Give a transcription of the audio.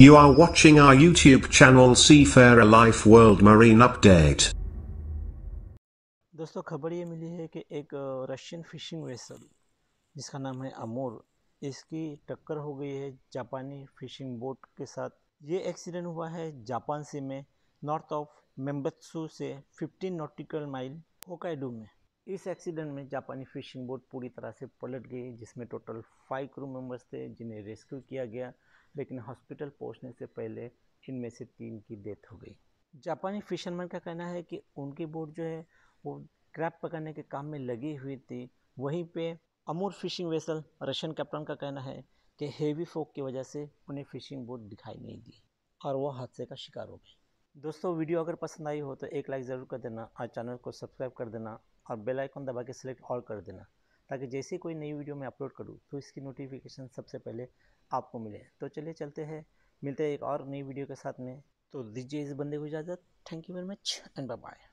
You are watching our YouTube channel Seafarer Life World Marine Update. दोस्तों खबर ये मिली है कि एक रशियन फिशिंग वेसल जिसका नाम है अमोर इसकी टक्कर हो गई है जापानी फिशिंग बोट के साथ ये एक्सीडेंट हुआ है जापान सी में नॉर्थ ऑफ मेम्बत्सू से 15 नॉटिकल माइल होकाइडो में इस एक्सीडेंट में जापानी फिशिंग बोट पूरी तरह से पलट गई जिसमें टोटल फाइव क्रू मेंबर्स थे जिन्हें रेस्क्यू किया गया लेकिन हॉस्पिटल पहुंचने से पहले इनमें से तीन की डेथ हो गई जापानी फिशरमैन का कहना है कि उनकी बोट जो है वो क्रैप पकड़ने के काम में लगी हुई थी वहीं पे Amur fishing vessel Russian captain का कहना है कि हेवी फोक की वजह से उन्हें फिशिंग बोट दिखाई नहीं दी और वह हादसे का शिकार हो गई दोस्तों वीडियो अगर पसंद आई हो तो एक लाइक ज़रूर कर देना और चैनल को सब्सक्राइब कर देना और बेल आइकन दबा के सिलेक्ट ऑल कर देना ताकि जैसे कोई नई वीडियो मैं अपलोड करूँ तो इसकी नोटिफिकेशन सबसे पहले आपको मिले तो चलिए चलते हैं मिलते हैं एक और नई वीडियो के साथ में तो दीजिए इस बंदे को इजाज़त thank you very much and bye